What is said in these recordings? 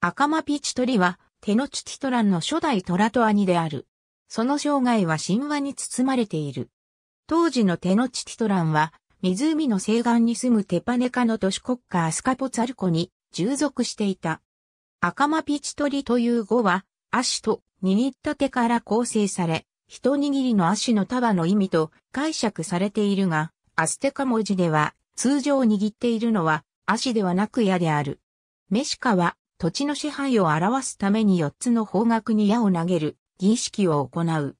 赤間ピチトリは、テノチティトランの初代トラトアニである。その生涯は神話に包まれている。当時のテノチティトランは、湖の西岸に住むテパネカの都市国家アスカポツァルコに従属していた。赤間ピチトリという語は、足と握った手から構成され、一握りの足の束の意味と解釈されているが、アステカ文字では、通常握っているのは足ではなく矢である。メシカは土地の支配を表すために四つの方角に矢を投げる儀式を行う。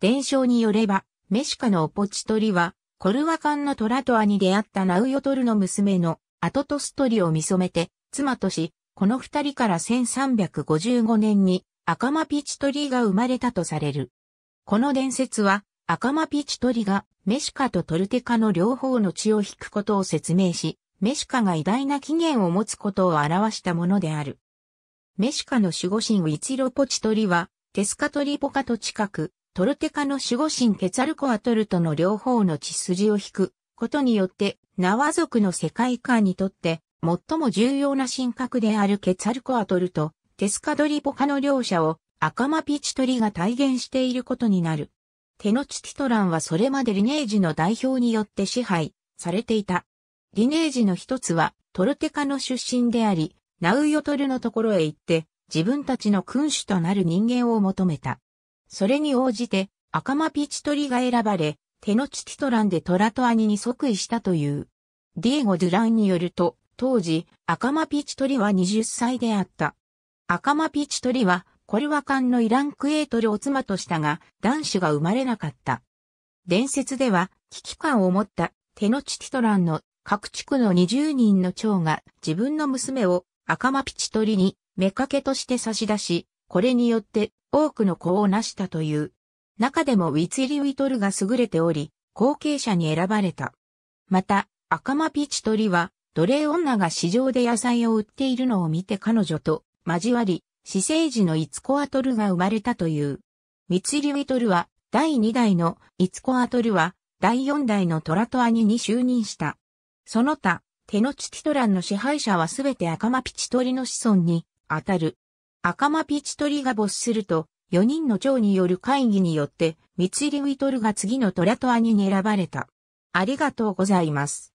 伝承によれば、メシカのオポチトリは、コルワカンのトラトアに出会ったナウヨトルの娘のアトトストリを見染めて、妻とし、この二人から1355年に赤間ピチトリが生まれたとされる。この伝説は、赤間ピチトリがメシカとトルテカの両方の血を引くことを説明し、メシカが偉大な起源を持つことを表したものである。メシカの守護神イチロポチトリは、テスカトリポカと近く、トルテカの守護神ケツァルコアトルとの両方の血筋を引くことによって、ナワ族の世界観にとって、最も重要な神格であるケツァルコアトルと、テスカドリポカの両者を、アカマピチトリが体現していることになる。テノチティトランはそれまでリネージの代表によって支配されていた。リネージの一つは、トルテカの出身であり、ナウヨトルのところへ行って、自分たちの君主となる人間を求めた。それに応じて、赤間ピチトリが選ばれ、テノチティトランでトラトアニに即位したという。ディエゴ・ドゥランによると、当時、赤間ピチトリは20歳であった。赤間ピチトリは、コルワカンのイランクエートルを妻としたが、男子が生まれなかった。伝説では、危機感を持ったテノチティトランの各地区の20人の長が自分の娘を赤間ピチ取りに目掛けとして差し出し、これによって多くの子を成したという。中でもウィツィリ・ウィトルが優れており、後継者に選ばれた。また、赤間ピチ取りは、奴隷女が市場で野菜を売っているのを見て彼女と交わり、私生児のイツコアトルが生まれたという。ウィツリ・ウィトルは、第2代のイツコアトルは、第4代のトラトアニに就任した。その他、テノチティトランの支配者はすべて赤間ピチトリの子孫に当たる。赤間ピチトリが没すると、4人の長による会議によって、ミツリウィトルが次のトラトアに選ばれた。ありがとうございます。